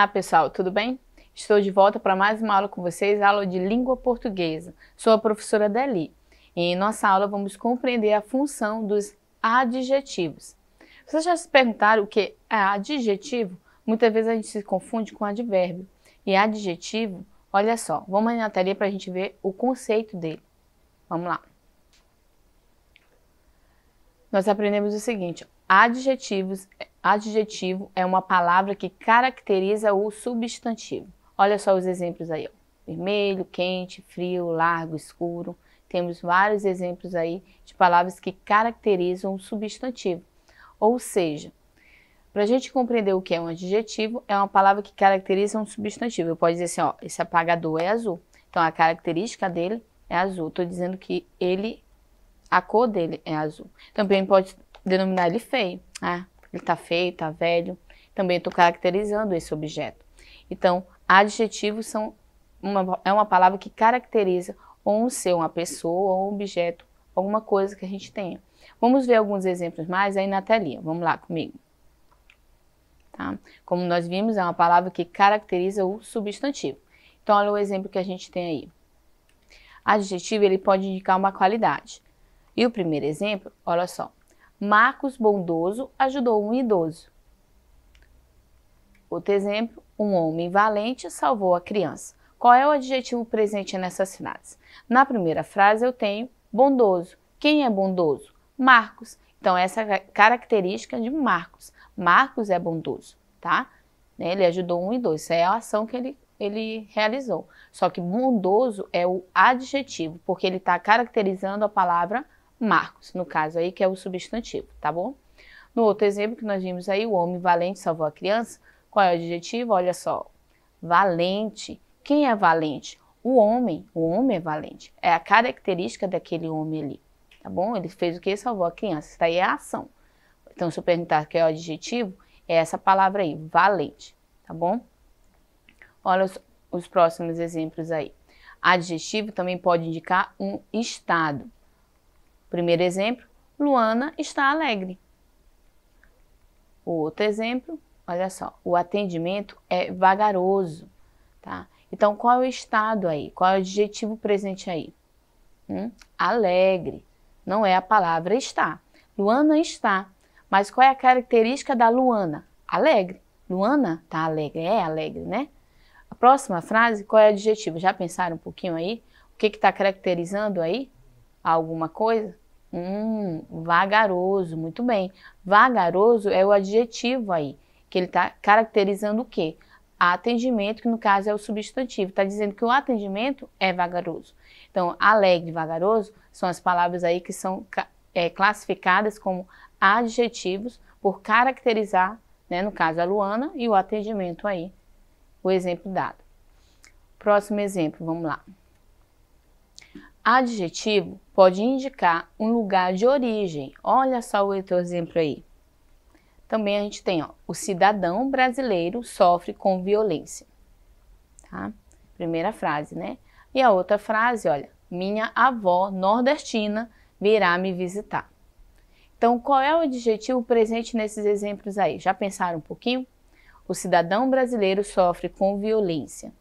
Olá, pessoal, tudo bem? Estou de volta para mais uma aula com vocês, aula de língua portuguesa. Sou a professora Deli. E Em nossa aula vamos compreender a função dos adjetivos. Vocês já se perguntaram o que é adjetivo? Muitas vezes a gente se confunde com advérbio. E adjetivo, olha só, vamos na tarefa para a gente ver o conceito dele. Vamos lá. Nós aprendemos o seguinte, adjetivos Adjetivo é uma palavra que caracteriza o substantivo. Olha só os exemplos aí: ó. vermelho, quente, frio, largo, escuro. Temos vários exemplos aí de palavras que caracterizam o substantivo. Ou seja, para a gente compreender o que é um adjetivo, é uma palavra que caracteriza um substantivo. Eu posso dizer assim: ó, esse apagador é azul. Então a característica dele é azul. Estou dizendo que ele, a cor dele é azul. Também pode denominar ele feio. Ah, ele está feio, está velho. Também estou caracterizando esse objeto. Então, adjetivos são uma, é uma palavra que caracteriza ou um ser, uma pessoa, ou um objeto, alguma coisa que a gente tenha. Vamos ver alguns exemplos mais aí na telinha. Vamos lá comigo. Tá? Como nós vimos, é uma palavra que caracteriza o substantivo. Então, olha o exemplo que a gente tem aí. Adjetivo, ele pode indicar uma qualidade. E o primeiro exemplo, olha só. Marcos Bondoso ajudou um idoso. Outro exemplo, um homem valente salvou a criança. Qual é o adjetivo presente nessas frases? Na primeira frase eu tenho bondoso. Quem é bondoso? Marcos. Então essa é a característica de Marcos. Marcos é bondoso, tá? Né, ele ajudou um idoso. Essa é a ação que ele, ele realizou. Só que bondoso é o adjetivo, porque ele está caracterizando a palavra bondoso Marcos, no caso aí, que é o substantivo, tá bom? No outro exemplo que nós vimos aí, o homem valente salvou a criança. Qual é o adjetivo? Olha só. Valente. Quem é valente? O homem. O homem é valente. É a característica daquele homem ali. Tá bom? Ele fez o que? Salvou a criança. Isso aí é a ação. Então, se eu perguntar que é o adjetivo, é essa palavra aí, valente. Tá bom? Olha os, os próximos exemplos aí. Adjetivo também pode indicar um estado. Primeiro exemplo, Luana está alegre. O outro exemplo, olha só, o atendimento é vagaroso, tá? Então, qual é o estado aí? Qual é o adjetivo presente aí? Hum? Alegre. Não é a palavra está. Luana está. Mas qual é a característica da Luana? Alegre. Luana tá alegre, é alegre, né? A próxima frase, qual é o adjetivo? Já pensaram um pouquinho aí? O que está caracterizando aí? Alguma coisa? Hum, vagaroso, muito bem. Vagaroso é o adjetivo aí, que ele está caracterizando o quê? Atendimento, que no caso é o substantivo. Está dizendo que o atendimento é vagaroso. Então, alegre e vagaroso são as palavras aí que são é, classificadas como adjetivos por caracterizar, né, no caso a Luana, e o atendimento aí, o exemplo dado. Próximo exemplo, vamos lá. Adjetivo pode indicar um lugar de origem. Olha só o outro exemplo aí. Também a gente tem, ó, o cidadão brasileiro sofre com violência. Tá? Primeira frase, né? E a outra frase, olha, minha avó nordestina virá me visitar. Então, qual é o adjetivo presente nesses exemplos aí? Já pensaram um pouquinho? O cidadão brasileiro sofre com violência.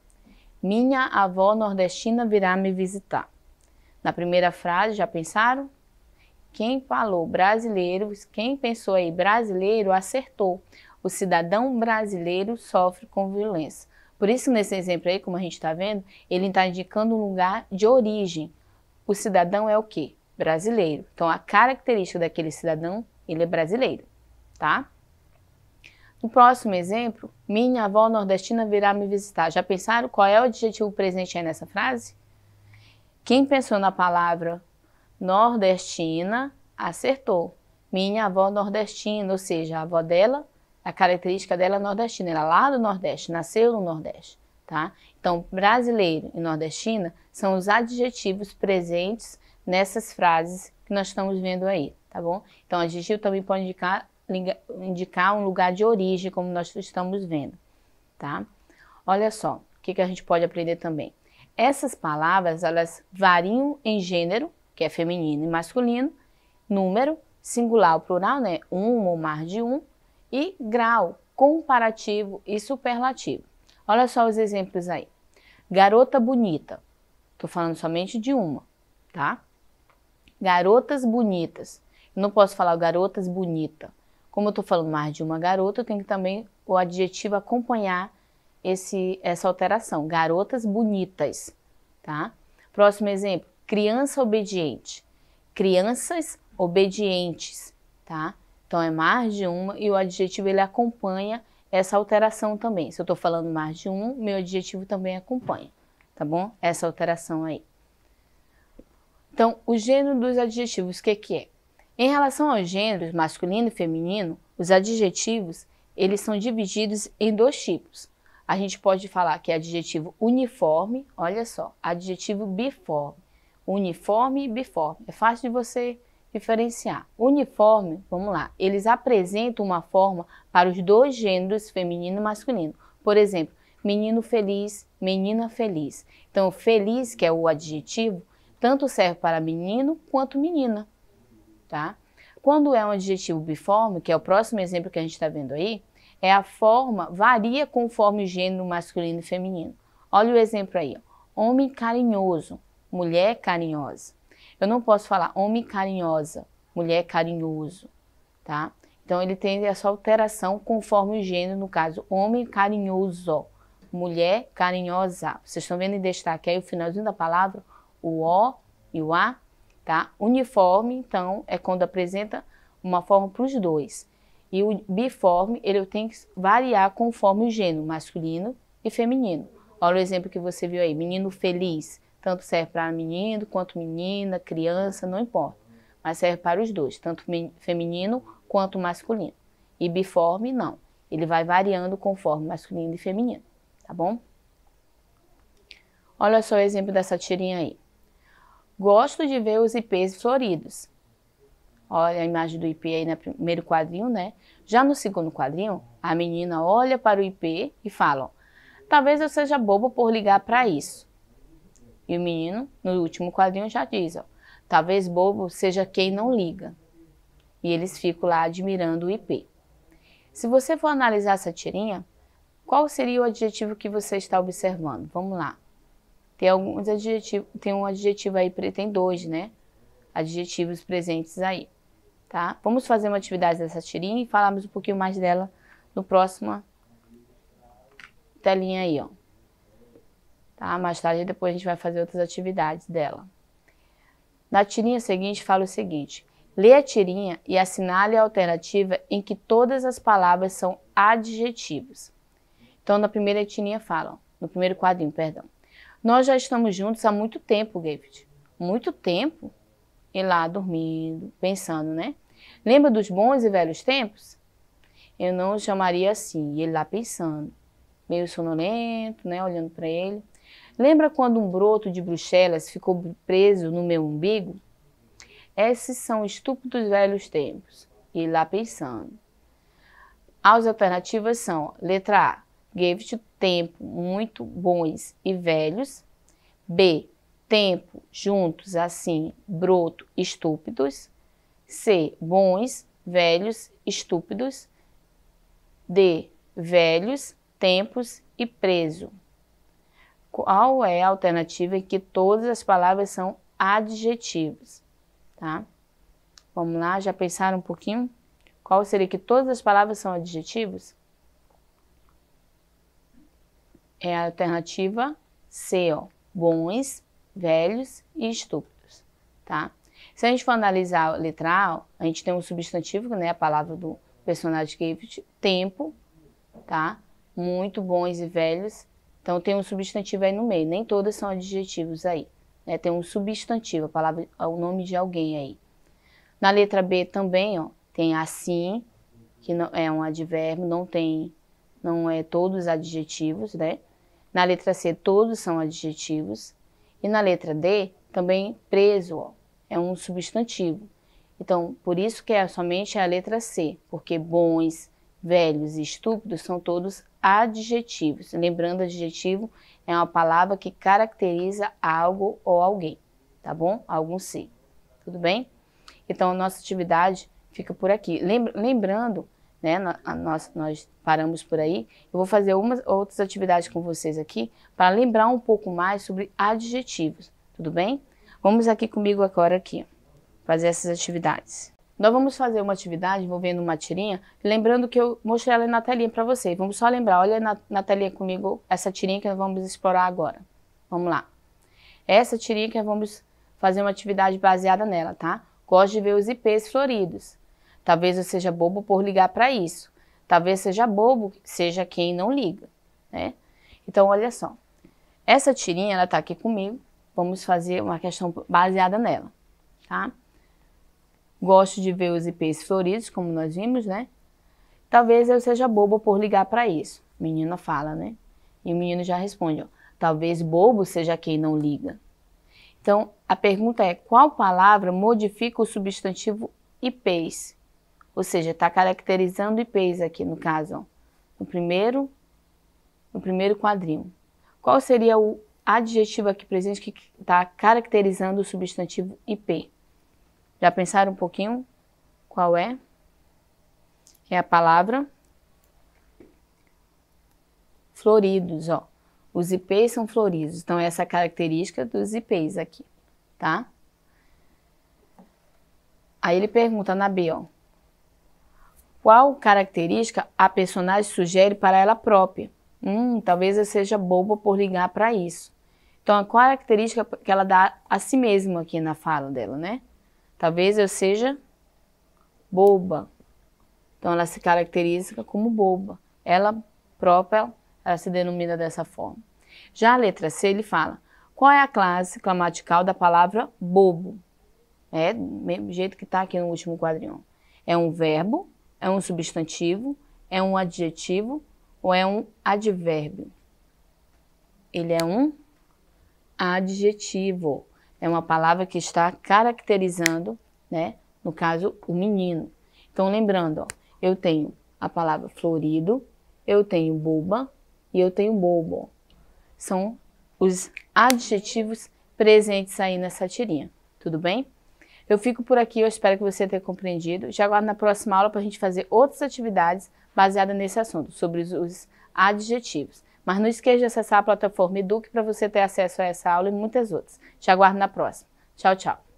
Minha avó nordestina virá me visitar. Na primeira frase, já pensaram? Quem falou brasileiro, quem pensou aí brasileiro, acertou. O cidadão brasileiro sofre com violência. Por isso, nesse exemplo aí, como a gente está vendo, ele está indicando um lugar de origem. O cidadão é o quê? Brasileiro. Então, a característica daquele cidadão, ele é brasileiro, tá? No próximo exemplo, minha avó nordestina virá me visitar. Já pensaram qual é o adjetivo presente aí nessa frase? Quem pensou na palavra nordestina acertou. Minha avó nordestina, ou seja, a avó dela, a característica dela é nordestina. Ela é lá do Nordeste, nasceu no Nordeste. Tá? Então, brasileiro e nordestina são os adjetivos presentes nessas frases que nós estamos vendo aí, tá bom? Então, adjetivo também pode indicar, indicar um lugar de origem, como nós estamos vendo, tá? Olha só, o que, que a gente pode aprender também. Essas palavras elas variam em gênero, que é feminino e masculino, número, singular ou plural, né? Um ou mais de um, e grau, comparativo e superlativo. Olha só os exemplos aí. Garota bonita. Tô falando somente de uma, tá? Garotas bonitas. Eu não posso falar garotas bonita. Como eu tô falando mais de uma garota, eu tenho que também o adjetivo acompanhar esse, essa alteração. Garotas bonitas, tá? Próximo exemplo, criança obediente. Crianças obedientes, tá? Então é mais de uma e o adjetivo ele acompanha essa alteração também. Se eu estou falando mais de um, meu adjetivo também acompanha, tá bom? Essa alteração aí. Então, o gênero dos adjetivos, o que, que é? Em relação aos gêneros masculino e feminino, os adjetivos eles são divididos em dois tipos: a gente pode falar que é adjetivo uniforme, olha só, adjetivo biforme. Uniforme e biforme. É fácil de você diferenciar. Uniforme, vamos lá, eles apresentam uma forma para os dois gêneros, feminino e masculino. Por exemplo, menino feliz, menina feliz. Então, feliz, que é o adjetivo, tanto serve para menino quanto menina, tá? Quando é um adjetivo biforme, que é o próximo exemplo que a gente está vendo aí, é a forma varia conforme o gênero masculino e feminino. Olha o exemplo aí. Homem carinhoso, mulher carinhosa. Eu não posso falar homem carinhosa, mulher carinhoso, tá? Então ele tem essa alteração conforme o gênero, no caso, homem carinhoso, mulher carinhosa. Vocês estão vendo em destaque aí o finalzinho da palavra, o O e o A, tá? Uniforme, então, é quando apresenta uma forma para os dois. E o biforme, ele tem que variar conforme o gênero, masculino e feminino. Olha o exemplo que você viu aí, menino feliz, tanto serve para menino quanto menina, criança, não importa. Mas serve para os dois, tanto feminino quanto masculino. E biforme, não. Ele vai variando conforme masculino e feminino, tá bom? Olha só o exemplo dessa tirinha aí. Gosto de ver os ipês floridos, olha a imagem do IP aí no primeiro quadrinho, né? Já no segundo quadrinho, a menina olha para o IP e fala: Talvez eu seja boba por ligar para isso. E o menino, no último quadrinho, já diz: ó, Talvez bobo seja quem não liga. E eles ficam lá admirando o IP. Se você for analisar essa tirinha, qual seria o adjetivo que você está observando? Vamos lá. Tem alguns adjetivos, tem um adjetivo aí, tem dois, né? Adjetivos presentes aí tá? Vamos fazer uma atividade dessa tirinha e falarmos um pouquinho mais dela no próximo telinha aí, ó. Tá? Mais tarde depois a gente vai fazer outras atividades dela. Na tirinha seguinte fala o seguinte: Lê a tirinha e assinale a alternativa em que todas as palavras são adjetivos. Então, na primeira tirinha falam, no primeiro quadrinho, perdão. Nós já estamos juntos há muito tempo, David. Muito tempo? E lá dormindo, pensando, né? Lembra dos bons e velhos tempos? Eu não o chamaria assim. E ele lá pensando, meio sonolento, né? Olhando para ele. Lembra quando um broto de bruxelas ficou preso no meu umbigo? Esses são estúpidos velhos tempos. E lá pensando. As alternativas são: letra A, gave-te tempo muito bons e velhos. B, tempo juntos, assim, broto, estúpidos. C. Bons, velhos, estúpidos. D. Velhos, tempos e preso. Qual é a alternativa em que todas as palavras são adjetivos? Tá? Vamos lá, já pensaram um pouquinho? Qual seria que todas as palavras são adjetivos? É a alternativa C, ó. Bons, velhos e estúpidos, tá? Se a gente for analisar a letra a gente tem um substantivo, né, a palavra do personagem Cavett, é tempo, tá? Muito bons e velhos. Então tem um substantivo aí no meio, nem todas são adjetivos aí. Né? Tem um substantivo, a palavra, o nome de alguém aí. Na letra B também, ó, tem assim, que não, é um advérbio, não tem, não é todos adjetivos, né? Na letra C todos são adjetivos. E na letra D, também preso é um substantivo. Então, por isso que é somente a letra C, porque bons, velhos e estúpidos são todos adjetivos. Lembrando, adjetivo é uma palavra que caracteriza algo ou alguém, tá bom? Algum ser. Tudo bem? Então, a nossa atividade fica por aqui. Lembrando né? Nós, nós paramos por aí. Eu vou fazer umas outras atividades com vocês aqui para lembrar um pouco mais sobre adjetivos, tudo bem? Vamos aqui comigo agora aqui, fazer essas atividades. Nós vamos fazer uma atividade envolvendo uma tirinha, lembrando que eu mostrei ela na telinha para vocês. Vamos só lembrar, olha na, na telinha comigo essa tirinha que nós vamos explorar agora. Vamos lá. Essa tirinha que nós vamos fazer uma atividade baseada nela, tá? Gosto de ver os IPs floridos. Talvez eu seja bobo por ligar para isso. Talvez seja bobo, seja quem não liga, né? Então, olha só. Essa tirinha, ela tá aqui comigo. Vamos fazer uma questão baseada nela, tá? Gosto de ver os IPs floridos, como nós vimos, né? Talvez eu seja bobo por ligar para isso. Menina fala, né? E o menino já responde, ó. Talvez bobo seja quem não liga. Então, a pergunta é: qual palavra modifica o substantivo IPs? Ou seja, está caracterizando IPs aqui no caso, ó, no primeiro, no primeiro quadrinho. Qual seria o adjetivo aqui presente que está caracterizando o substantivo IP? Já pensaram um pouquinho? Qual é? É a palavra floridos, ó. Os IPs são floridos, então essa é a característica dos IPs aqui, tá? Aí ele pergunta na B, ó, qual característica a personagem sugere para ela própria? Hum, talvez eu seja boba por ligar para isso. Então, a característica que ela dá a si mesma aqui na fala dela, né? Talvez eu seja boba. Então, ela se caracteriza como boba. Ela própria, ela se denomina dessa forma. Já a letra C, ele fala, qual é a classe gramatical da palavra bobo? É, do mesmo jeito que está aqui no último quadrinho. É um verbo é um substantivo? É um adjetivo? Ou é um advérbio? Ele é um adjetivo. É uma palavra que está caracterizando, né? No caso, o menino. Então, lembrando, ó, eu tenho a palavra florido, eu tenho boba e eu tenho bobo. São os adjetivos presentes aí nessa tirinha. Tudo bem? Eu fico por aqui, eu espero que você tenha compreendido. Já aguardo na próxima aula para a gente fazer outras atividades baseadas nesse assunto, sobre os adjetivos. Mas não esqueça de acessar a plataforma Eduque para você ter acesso a essa aula e muitas outras. Te aguardo na próxima. Tchau, tchau.